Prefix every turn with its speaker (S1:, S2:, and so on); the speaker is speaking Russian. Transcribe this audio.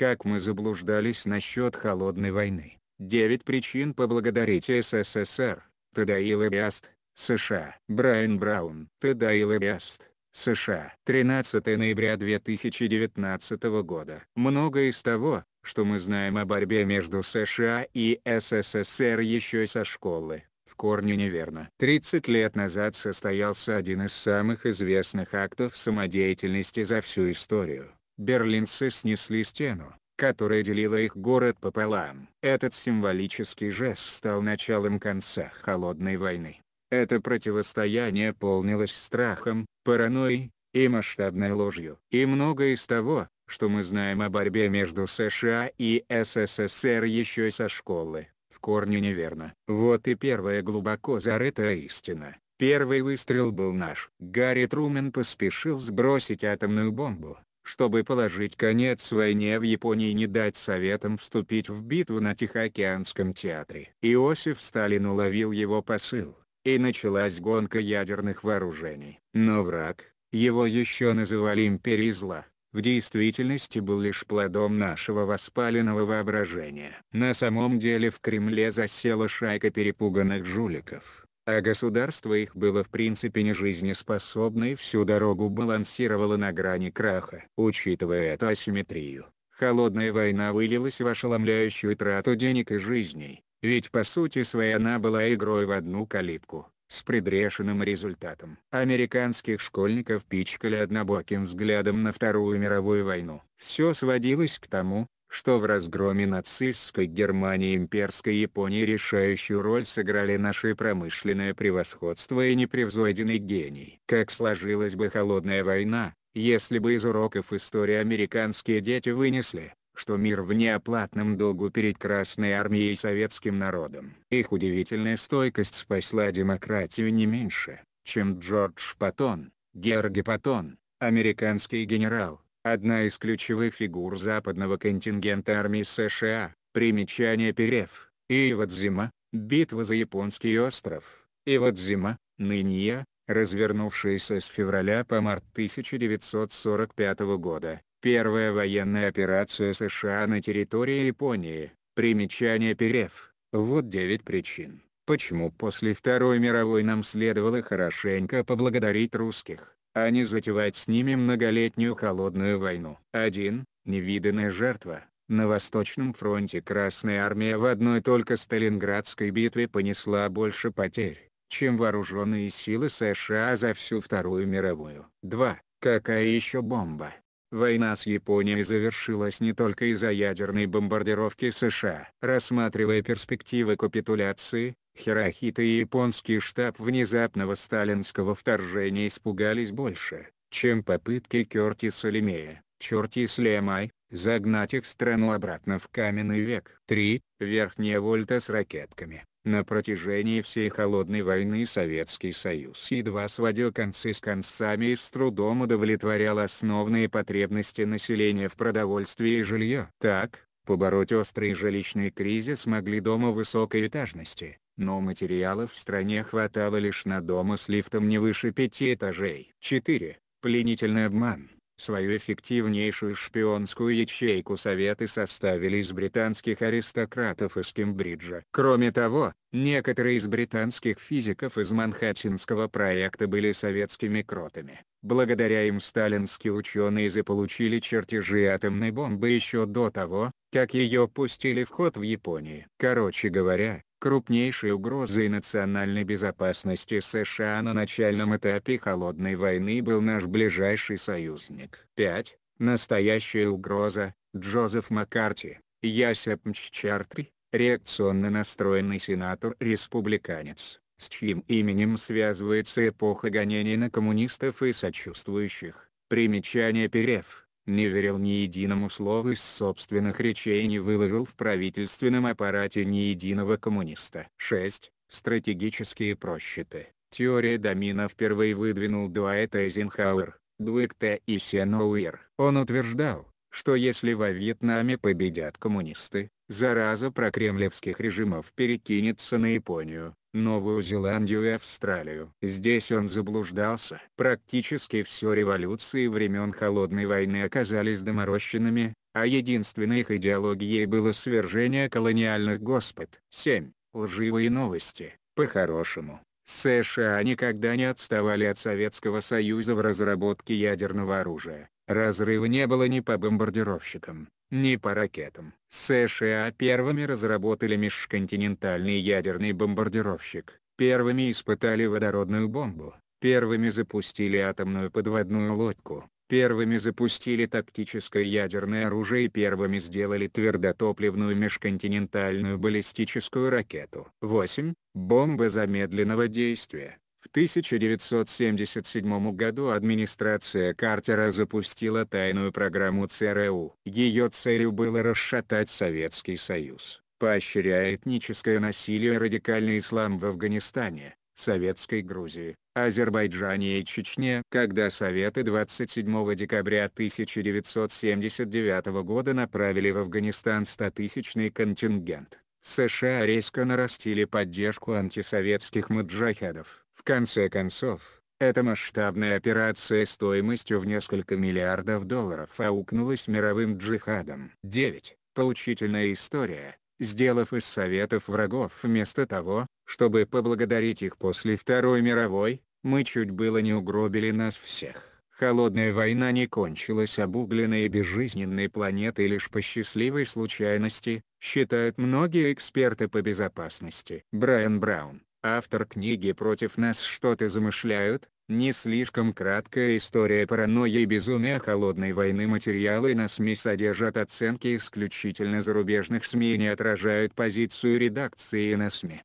S1: Как мы заблуждались насчет холодной войны. 9 причин поблагодарить СССР, Тедаил Эбиаст, США. Брайан Браун, Тедаил Эбиаст, США. 13 ноября 2019 года. Многое из того, что мы знаем о борьбе между США и СССР еще со школы, в корне неверно. 30 лет назад состоялся один из самых известных актов самодеятельности за всю историю берлинцы снесли стену, которая делила их город пополам. Этот символический жест стал началом конца Холодной войны. Это противостояние полнилось страхом, паранойей и масштабной ложью. И многое из того, что мы знаем о борьбе между США и СССР еще со школы, в корне неверно. Вот и первая глубоко зарытая истина. Первый выстрел был наш. Гарри Трумен поспешил сбросить атомную бомбу, чтобы положить конец войне в Японии и не дать Советам вступить в битву на Тихоокеанском театре. Иосиф Сталин уловил его посыл, и началась гонка ядерных вооружений. Но враг, его еще называли империей зла, в действительности был лишь плодом нашего воспаленного воображения. На самом деле в Кремле засела шайка перепуганных жуликов, а государство их было в принципе не жизнеспособно и всю дорогу балансировало на грани краха. Учитывая эту асимметрию, холодная война вылилась в ошеломляющую трату денег и жизней, ведь по сути своей она была игрой в одну калитку с предрешенным результатом. Американских школьников пичкали однобоким взглядом на Вторую мировую войну. Все сводилось к тому, что в разгроме нацистской Германии и имперской Японии решающую роль сыграли наше промышленное превосходство и непревзойденный гений. Как сложилась бы холодная война, если бы из уроков истории американские дети вынесли, что мир в неоплатном долгу перед Красной Армией и советским народом. Их удивительная стойкость спасла демократию не меньше, чем Джордж Паттон, Георгий Паттон, американский генерал, одна из ключевых фигур западного контингента армии США, примечание Перев, Ивадзима, битва за японский остров, Ивадзима, ныне, развернувшаяся с февраля по март 1945 года, первая военная операция США на территории Японии, примечание Перев, вот 9 причин почему после Второй мировой нам следовало хорошенько поблагодарить русских, а не затевать с ними многолетнюю холодную войну. 1. Невиданная жертва. На Восточном фронте Красная Армия в одной только Сталинградской битве понесла больше потерь, чем вооруженные силы США за всю Вторую мировую. 2. Какая еще бомба? Война с Японией завершилась не только из-за ядерной бомбардировки США. Рассматривая перспективы капитуляции, Хирохита и японский штаб внезапного сталинского вторжения испугались больше, чем попытки Кертиса Лемея, Чертис Лемай, загнать их страну обратно в каменный век. 3. Верхняя вольта с ракетками. На протяжении всей Холодной войны Советский Союз едва сводил концы с концами и с трудом удовлетворял основные потребности населения в продовольствии и жилье. Так, побороть острый жилищный кризис могли дома высокой этажности, но материалов в стране хватало лишь на дома с лифтом не выше пяти этажей. 4. Пленительный обман. Свою эффективнейшую шпионскую ячейку Советы составили из британских аристократов из Кембриджа. Кроме того, некоторые из британских физиков из Манхэттенского проекта были советскими кротами. Благодаря им сталинские ученые заполучили чертежи атомной бомбы еще до того, как ее пустили в ход в Японии. Короче говоря, крупнейшей угрозой национальной безопасности США на начальном этапе Холодной войны был наш ближайший союзник. 5. Настоящая угроза, Джозеф Маккарти, Ясеп Мчартри, реакционно настроенный сенатор-республиканец, с чьим именем связывается эпоха гонений на коммунистов и сочувствующих. Примечание Перев не верил ни единому слову из собственных речей и не выловил в правительственном аппарате ни единого коммуниста. 6. Стратегические просчеты. Теория домина впервые выдвинул Дуайт Эйзенхауэр, Дуэкте и Сенуэр. Он утверждал, что если во Вьетнаме победят коммунисты, зараза прокремлевских режимов перекинется на Японию, Новую Зеландию и Австралию. Здесь он заблуждался. Практически все революции времен Холодной войны оказались доморощенными, а единственной их идеологией было свержение колониальных господ. 7. Лживые новости. По-хорошему, США никогда не отставали от Советского Союза в разработке ядерного оружия. Разрыва не было ни по бомбардировщикам, не по ракетам. США первыми разработали межконтинентальный ядерный бомбардировщик, первыми испытали водородную бомбу, первыми запустили атомную подводную лодку, первыми запустили тактическое ядерное оружие и первыми сделали твердотопливную межконтинентальную баллистическую ракету. 8. Бомбы замедленного действия в 1977 году администрация Картера запустила тайную программу ЦРУ. Ее целью было расшатать Советский Союз, поощряя этническое насилие и радикальный ислам в Афганистане, Советской Грузии, Азербайджане и Чечне. Когда Советы 27 декабря 1979 года направили в Афганистан 100-тысячный контингент, США резко нарастили поддержку антисоветских маджахедов. В конце концов, эта масштабная операция стоимостью в несколько миллиардов долларов аукнулась мировым джихадом. 9. Поучительная история, сделав из советов врагов вместо того, чтобы поблагодарить их после Второй мировой, мы чуть было не угробили нас всех. Холодная война не кончилась обугленной и безжизненной планетой лишь по счастливой случайности, считают многие эксперты по безопасности. Брайан Браун Автор книги против нас что-то замышляют, не слишком краткая история паранойи и безумия холодной войны материалы на СМИ содержат оценки исключительно зарубежных СМИ и не отражают позицию редакции на СМИ.